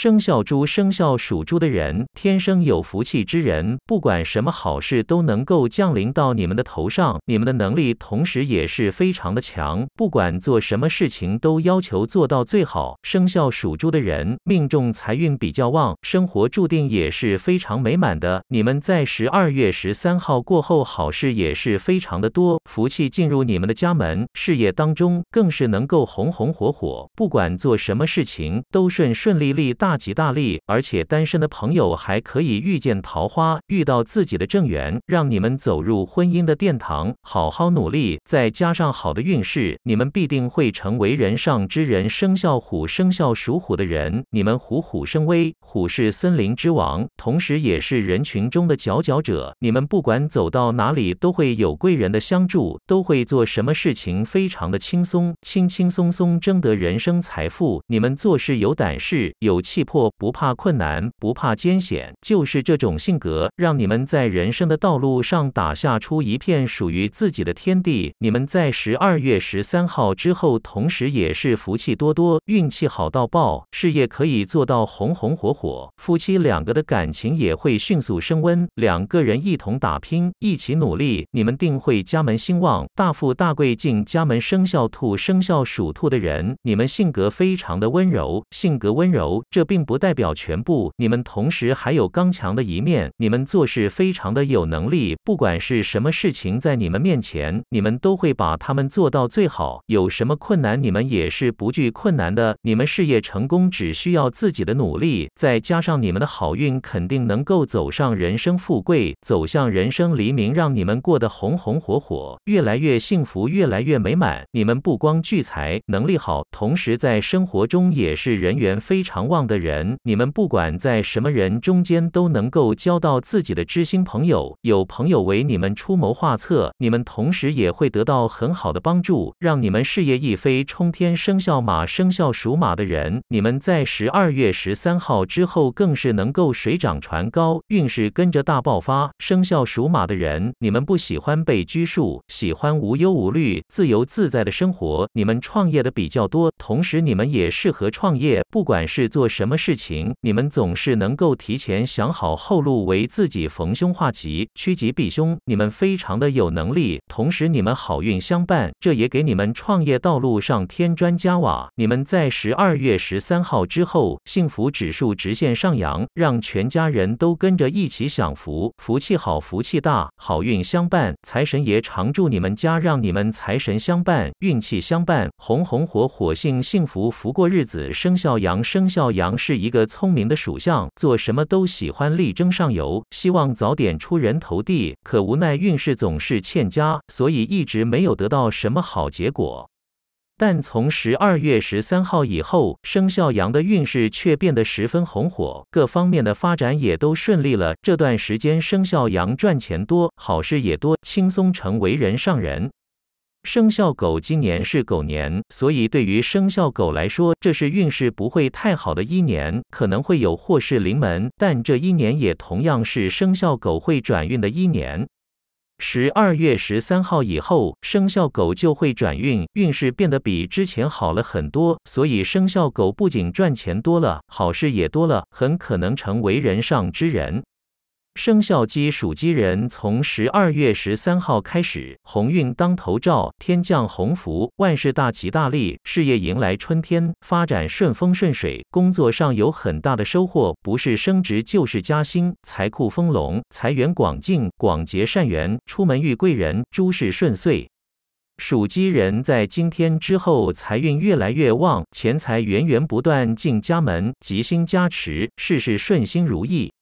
生肖猪，生肖属猪的人天生有福气之人，不管什么好事都能够降临到你们的头上。你们的能力同时也是非常的强，不管做什么事情都要求做到最好。生肖属猪的人命中财运比较旺，生活注定也是非常美满的。你们在十二月十三号过后，好事也是非常的多，福气进入你们的家门，事业当中更是能够红红火火。不管做什么事情都顺顺利利大。大吉大利，而且单身的朋友还可以遇见桃花，遇到自己的正缘，让你们走入婚姻的殿堂。好好努力，再加上好的运势，你们必定会成为人上之人。生肖虎，生肖属虎的人，你们虎虎生威，虎是森林之王，同时也是人群中的佼佼者。你们不管走到哪里，都会有贵人的相助，都会做什么事情非常的轻松，轻轻松松争得人生财富。你们做事有胆识，有气。气魄不怕困难，不怕艰险，就是这种性格让你们在人生的道路上打下出一片属于自己的天地。你们在十二月十三号之后，同时也是福气多多，运气好到爆，事业可以做到红红火火，夫妻两个的感情也会迅速升温，两个人一同打拼，一起努力，你们定会家门兴旺，大富大贵进家门。生肖兔，生肖属兔的人，你们性格非常的温柔，性格温柔。这并不代表全部，你们同时还有刚强的一面，你们做事非常的有能力，不管是什么事情在你们面前，你们都会把他们做到最好。有什么困难，你们也是不惧困难的。你们事业成功只需要自己的努力，再加上你们的好运，肯定能够走上人生富贵，走向人生黎明，让你们过得红红火火，越来越幸福，越来越美满。你们不光聚财能力好，同时在生活中也是人缘非常旺。的人，你们不管在什么人中间，都能够交到自己的知心朋友，有朋友为你们出谋划策，你们同时也会得到很好的帮助，让你们事业一飞冲天。生肖马，生肖属马的人，你们在十二月十三号之后，更是能够水涨船高，运势跟着大爆发。生肖属马的人，你们不喜欢被拘束，喜欢无忧无虑、自由自在的生活。你们创业的比较多，同时你们也适合创业，不管是做什么事情，你们总是能够提前想好后路，为自己逢凶化吉、趋吉避凶。你们非常的有能力，同时你们好运相伴，这也给你们创业道路上添砖加瓦。你们在十二月十三号之后，幸福指数直线上扬，让全家人都跟着一起享福，福气好，福气大，好运相伴，财神爷常住你们家，让你们财神相伴，运气相伴，红红火火，幸幸福福过日子。生肖羊，生肖羊。羊是一个聪明的属相，做什么都喜欢力争上游，希望早点出人头地。可无奈运势总是欠佳，所以一直没有得到什么好结果。但从十二月十三号以后，生肖羊的运势却变得十分红火，各方面的发展也都顺利了。这段时间，生肖羊赚钱多，好事也多，轻松成为人上人。生肖狗今年是狗年，所以对于生肖狗来说，这是运势不会太好的一年，可能会有祸事临门。但这一年也同样是生肖狗会转运的一年。十二月十三号以后，生肖狗就会转运，运势变得比之前好了很多。所以生肖狗不仅赚钱多了，好事也多了，很可能成为人上之人。生肖鸡属鸡人从十二月十三号开始，鸿运当头照，天降鸿福，万事大吉大利，事业迎来春天，发展顺风顺水，工作上有很大的收获，不是升职就是加薪，财库丰隆，财源广进，广结善缘，出门遇贵人，诸事顺遂。属鸡人在今天之后，财运越来越旺，钱财源源不断进家门，吉星加持，事事顺心如意。